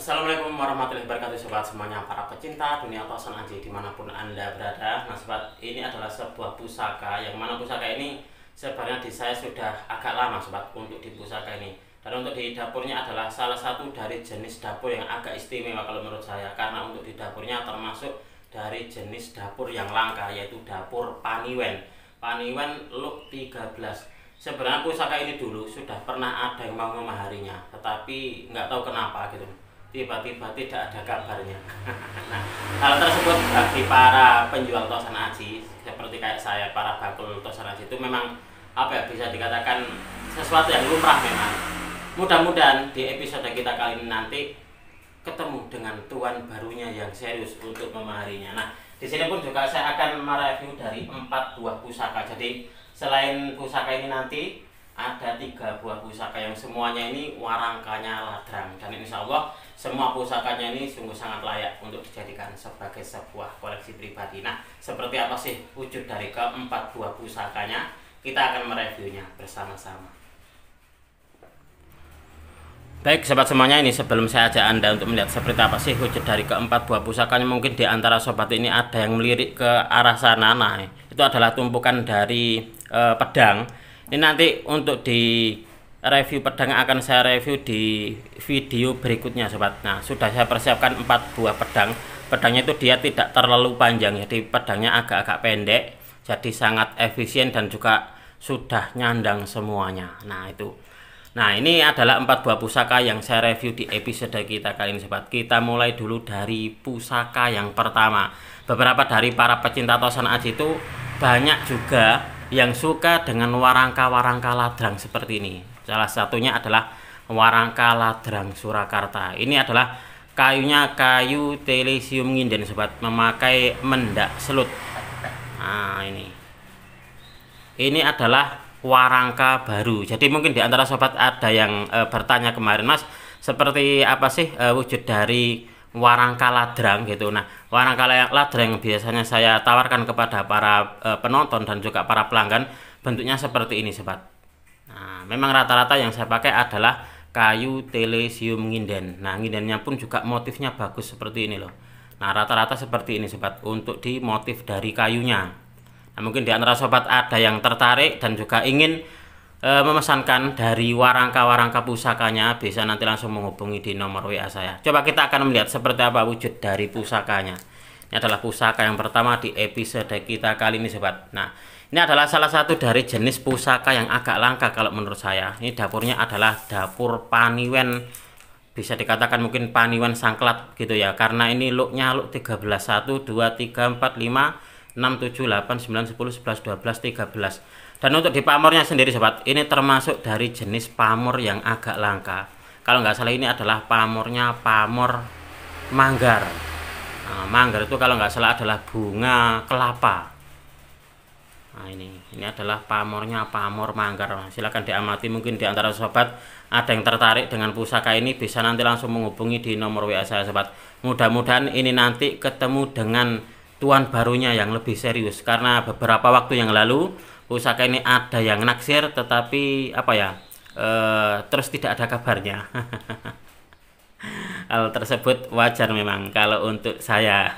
Assalamualaikum warahmatullahi wabarakatuh sobat semuanya para pecinta dunia fashion aja dimanapun anda berada Nah sobat ini adalah sebuah pusaka yang mana pusaka ini sebenarnya di saya sudah agak lama sobat untuk di pusaka ini Dan untuk di dapurnya adalah salah satu dari jenis dapur yang agak istimewa kalau menurut saya Karena untuk di dapurnya termasuk dari jenis dapur yang langka yaitu dapur paniwen Paniwen Look 13 Sebenarnya pusaka ini dulu sudah pernah ada yang mau memaharinya Tetapi nggak tahu kenapa gitu tiba-tiba tidak ada kabarnya. nah, hal tersebut bagi para penjual tosan aji seperti kayak saya para bakul tosan aji itu memang apa ya bisa dikatakan sesuatu yang lumrah memang. Mudah-mudahan di episode kita kali ini nanti ketemu dengan tuan barunya yang serius untuk memaharinya. Nah, di sini pun juga saya akan mereview dari empat buah pusaka. Jadi selain pusaka ini nanti ada tiga buah pusaka yang semuanya ini warangkanya ladrang dan insya Allah semua pusakanya ini sungguh sangat layak untuk dijadikan sebagai sebuah koleksi pribadi nah seperti apa sih wujud dari keempat buah pusakanya kita akan mereviewnya bersama-sama Baik sobat semuanya ini sebelum saya ajak anda untuk melihat seperti apa sih wujud dari keempat buah pusakanya mungkin di antara sobat ini ada yang melirik ke arah sana nah itu adalah tumpukan dari e, pedang ini nanti untuk di review pedang akan saya review di video berikutnya sobat nah sudah saya persiapkan empat buah pedang pedangnya itu dia tidak terlalu panjang ya, jadi pedangnya agak-agak pendek jadi sangat efisien dan juga sudah nyandang semuanya nah itu nah ini adalah empat buah pusaka yang saya review di episode kita kali ini sobat kita mulai dulu dari pusaka yang pertama beberapa dari para pecinta tosan aji itu banyak juga yang suka dengan warangka-warangka ladrang seperti ini. Salah satunya adalah warangka ladrang Surakarta. Ini adalah kayunya kayu telesium nginden sobat, memakai mendak selut. Nah, ini. Ini adalah warangka baru. Jadi mungkin di antara sobat ada yang e, bertanya kemarin, Mas, seperti apa sih e, wujud dari warangka ladrang gitu. Nah, Warna yang ladreng biasanya saya tawarkan kepada para e, penonton dan juga para pelanggan bentuknya seperti ini sobat. Nah, memang rata-rata yang saya pakai adalah kayu telesium nginden. Nah, ngindennya pun juga motifnya bagus seperti ini loh. Nah, rata-rata seperti ini sobat untuk di motif dari kayunya. Nah, mungkin di antara sobat ada yang tertarik dan juga ingin e, memesankan dari warangka-warangka pusakanya bisa nanti langsung menghubungi di nomor WA saya. Coba kita akan melihat seperti apa wujud dari pusakanya. Ini adalah pusaka yang pertama di episode kita kali ini sobat. Nah, ini adalah salah satu dari jenis pusaka yang agak langka kalau menurut saya. Ini dapurnya adalah dapur paniwen bisa dikatakan mungkin paniwan sangklat gitu ya. Karena ini looknya look 13 1 2 3 4 5 6 7 8 9 10 11 12 13 dan untuk di pamornya sendiri sobat, ini termasuk dari jenis pamor yang agak langka. Kalau nggak salah ini adalah pamornya pamor manggar. Nah, manggar itu kalau nggak salah adalah bunga kelapa. Nah ini, ini adalah pamornya pamor manggar. Silahkan diamati mungkin di antara sobat ada yang tertarik dengan pusaka ini bisa nanti langsung menghubungi di nomor WA saya sobat. Mudah-mudahan ini nanti ketemu dengan tuan barunya yang lebih serius karena beberapa waktu yang lalu pusaka ini ada yang naksir tetapi apa ya e, terus tidak ada kabarnya hal tersebut wajar memang kalau untuk saya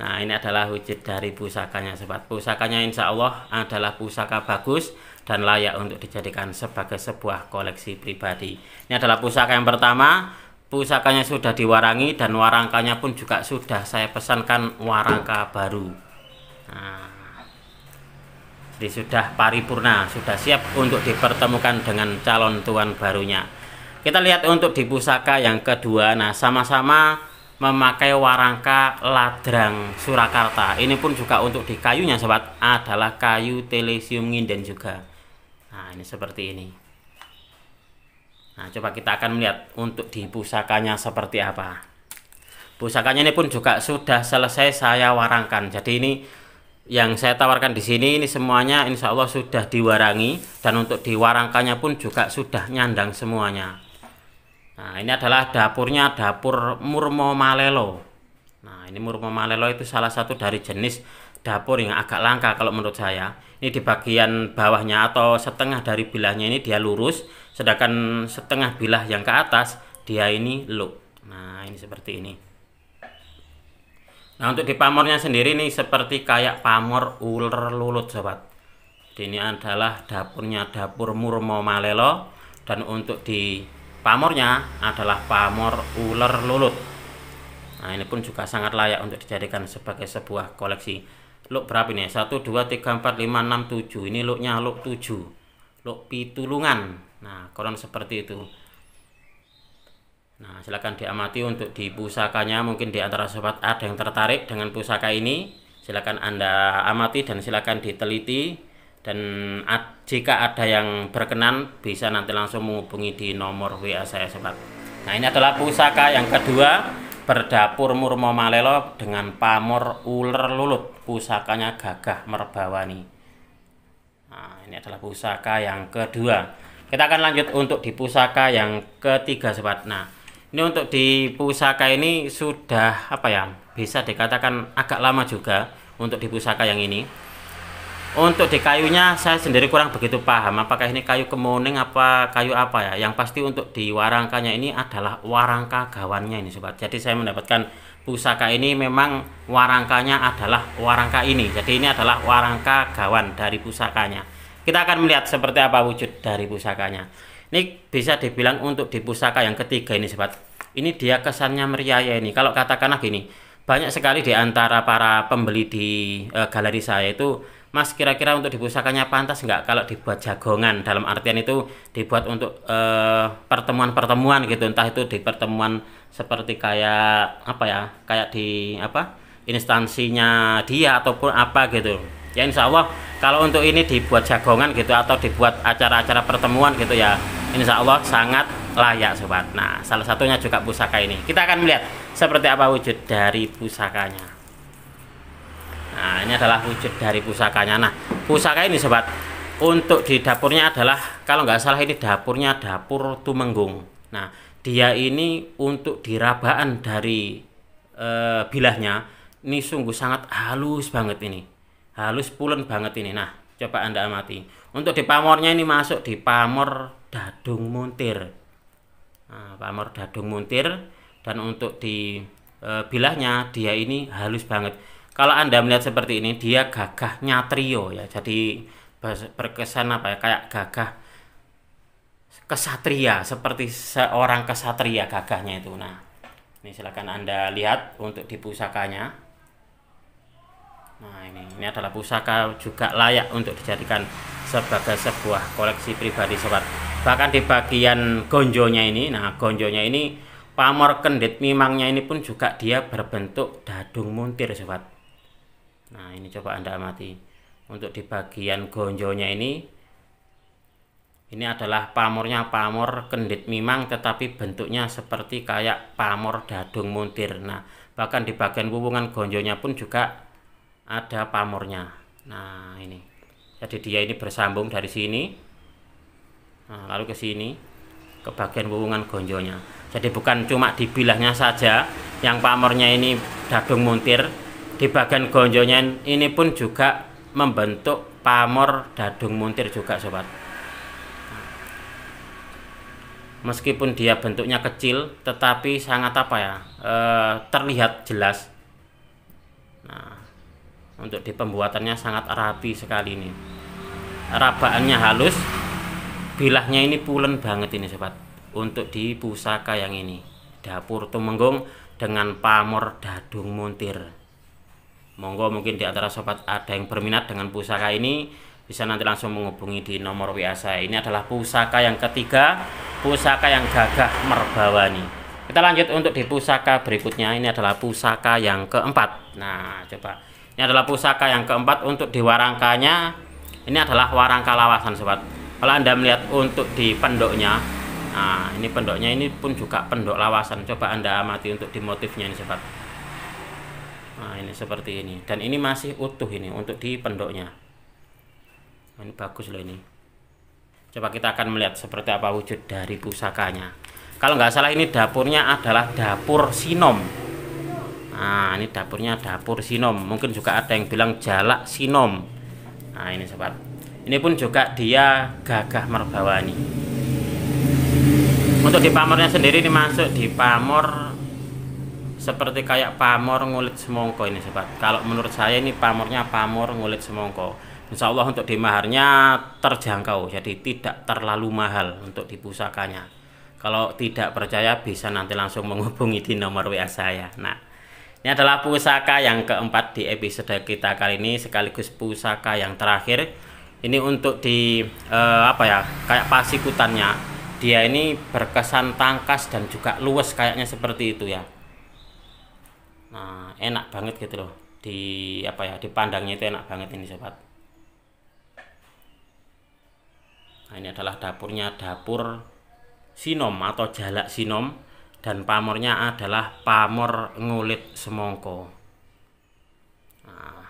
nah ini adalah wujud dari pusakanya sobat pusakanya insya Allah adalah pusaka bagus dan layak untuk dijadikan sebagai sebuah koleksi pribadi ini adalah pusaka yang pertama pusakanya sudah diwarangi dan warangkanya pun juga sudah saya pesankan warangka baru nah jadi sudah paripurna, sudah siap untuk dipertemukan dengan calon tuan barunya. Kita lihat untuk di pusaka yang kedua. Nah, sama-sama memakai warangka ladrang Surakarta. Ini pun juga untuk di kayunya sobat adalah kayu telesium nginden juga. Nah, ini seperti ini. Nah, coba kita akan melihat untuk di pusakanya seperti apa. Pusakanya ini pun juga sudah selesai saya warangkan. Jadi ini yang saya tawarkan di sini ini semuanya insya Allah sudah diwarangi dan untuk diwarangkannya pun juga sudah nyandang semuanya nah ini adalah dapurnya dapur Murmo Malelo nah ini Murmo Malelo itu salah satu dari jenis dapur yang agak langka kalau menurut saya ini di bagian bawahnya atau setengah dari bilahnya ini dia lurus sedangkan setengah bilah yang ke atas dia ini loop nah ini seperti ini Nah untuk di pamornya sendiri nih seperti kayak pamor ular lulut sobat. Jadi ini adalah dapurnya dapur Murmo Malelo dan untuk di pamornya adalah pamor ular lulut. Nah ini pun juga sangat layak untuk dijadikan sebagai sebuah koleksi. Luk berapa ini? 1, 2, 3, 4, 5, 6, 7. Ini luknya luk 7. Luk pitulungan. Nah koron seperti itu. Nah, silakan diamati untuk di pusakanya. Mungkin di antara sobat ada yang tertarik dengan pusaka ini. Silakan Anda amati dan silakan diteliti. Dan jika ada yang berkenan, bisa nanti langsung menghubungi di nomor WA saya, sobat. Nah, ini adalah pusaka yang kedua berdapur Murmo Malelo dengan pamor ular lulut. Pusakanya gagah merbawani. Nah, ini adalah pusaka yang kedua. Kita akan lanjut untuk di pusaka yang ketiga, sobat. Nah, ini untuk di pusaka ini sudah apa ya? Bisa dikatakan agak lama juga untuk di pusaka yang ini. Untuk di kayunya saya sendiri kurang begitu paham apakah ini kayu kemuning apa kayu apa ya. Yang pasti untuk di warangkanya ini adalah warangka gawannya ini sobat. Jadi saya mendapatkan pusaka ini memang warangkanya adalah warangka ini. Jadi ini adalah warangka gawan dari pusakanya. Kita akan melihat seperti apa wujud dari pusakanya. Ini bisa dibilang untuk di pusaka yang ketiga ini sobat. Ini dia kesannya meriah ya ini. Kalau katakanlah gini, banyak sekali di antara para pembeli di e, galeri saya itu, Mas kira-kira untuk di pusakanya pantas nggak kalau dibuat jagongan dalam artian itu dibuat untuk eh, pertemuan-pertemuan gitu, entah itu di pertemuan seperti kayak apa ya, kayak di apa? instansinya dia ataupun apa gitu ya insya Allah kalau untuk ini dibuat jagongan gitu atau dibuat acara-acara pertemuan gitu ya insya Allah sangat layak sobat nah salah satunya juga pusaka ini kita akan melihat seperti apa wujud dari pusakanya nah ini adalah wujud dari pusakanya nah pusaka ini sobat untuk di dapurnya adalah kalau nggak salah ini dapurnya dapur Tumenggung nah dia ini untuk dirabaan dari e, bilahnya ini sungguh sangat halus banget ini halus pulen banget ini nah coba anda amati untuk di pamornya ini masuk di pamor Dadung Muntir. Nah, pamor Dadung Muntir dan untuk di e, bilahnya dia ini halus banget. Kalau Anda melihat seperti ini dia gagah nyatrio ya. Jadi berkesan apa ya kayak gagah kesatria seperti seorang kesatria gagahnya itu. Nah, ini silakan Anda lihat untuk di pusakanya. Nah ini, ini adalah pusaka juga layak untuk dijadikan sebagai sebuah koleksi pribadi sobat. Bahkan di bagian gonjonya ini, nah gonjonya ini pamor kendit mimangnya ini pun juga dia berbentuk dadung muntir sobat. Nah ini coba anda amati untuk di bagian gonjonya ini, ini adalah pamornya pamor kendit mimang tetapi bentuknya seperti kayak pamor dadung muntir. Nah bahkan di bagian hubungan gonjonya pun juga ada pamornya nah ini jadi dia ini bersambung dari sini nah, lalu ke sini ke bagian wuwungan gonjonya jadi bukan cuma di bilahnya saja yang pamornya ini dadung muntir di bagian gonjonya ini pun juga membentuk pamor dadung muntir juga sobat nah, meskipun dia bentuknya kecil tetapi sangat apa ya e, terlihat jelas untuk di pembuatannya sangat rapi sekali ini rabaannya halus bilahnya ini pulen banget ini sobat untuk di pusaka yang ini dapur tumenggung dengan pamor dadung montir monggo mungkin di antara sobat ada yang berminat dengan pusaka ini bisa nanti langsung menghubungi di nomor WA saya ini adalah pusaka yang ketiga pusaka yang gagah merbawa nih kita lanjut untuk di pusaka berikutnya ini adalah pusaka yang keempat nah coba ini adalah pusaka yang keempat untuk di warangkanya ini adalah warangka lawasan sobat kalau anda melihat untuk di pendoknya nah ini pendoknya ini pun juga pendok lawasan coba anda amati untuk di motifnya ini sobat nah ini seperti ini dan ini masih utuh ini untuk di pendoknya nah, ini bagus loh ini coba kita akan melihat seperti apa wujud dari pusakanya kalau nggak salah ini dapurnya adalah dapur sinom nah ini dapurnya dapur sinom mungkin juga ada yang bilang jalak sinom nah ini sobat ini pun juga dia gagah merbawani. untuk di pamornya sendiri ini masuk di pamor seperti kayak pamor ngulit semongko ini sobat kalau menurut saya ini pamornya pamor ngulit semongko Insya Allah untuk di maharnya terjangkau jadi tidak terlalu mahal untuk di pusakanya kalau tidak percaya bisa nanti langsung menghubungi di nomor WA saya nah ini adalah pusaka yang keempat di episode kita kali ini sekaligus pusaka yang terakhir. Ini untuk di eh, apa ya? Kayak pasikutannya. Dia ini berkesan tangkas dan juga luwes kayaknya seperti itu ya. Nah, enak banget gitu loh. Di apa ya? Dipandangnya itu enak banget ini sobat. Nah, ini adalah dapurnya dapur Sinom atau Jalak Sinom dan pamornya adalah pamor ngulit semongko nah.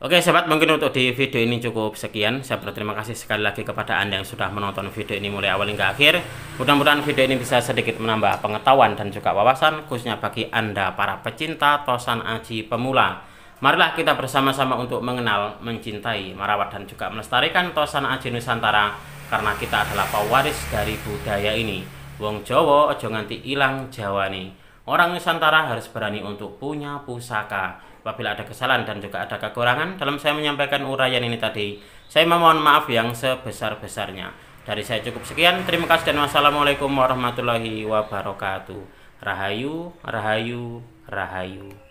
Oke sahabat mungkin untuk di video ini cukup sekian Saya berterima kasih sekali lagi kepada anda yang sudah menonton video ini mulai awal hingga akhir Mudah-mudahan video ini bisa sedikit menambah pengetahuan dan juga wawasan Khususnya bagi anda para pecinta tosan aji pemula Marilah kita bersama-sama untuk mengenal, mencintai, merawat dan juga melestarikan tosan aji Nusantara Karena kita adalah pewaris dari budaya ini Wong Jawa aja nganti ilang Jawa nih. Orang Nusantara harus berani untuk punya pusaka. Apabila ada kesalahan dan juga ada kekurangan dalam saya menyampaikan uraian ini tadi, saya memohon maaf yang sebesar-besarnya. Dari saya cukup sekian. Terima kasih dan wassalamualaikum warahmatullahi wabarakatuh. Rahayu, rahayu, rahayu.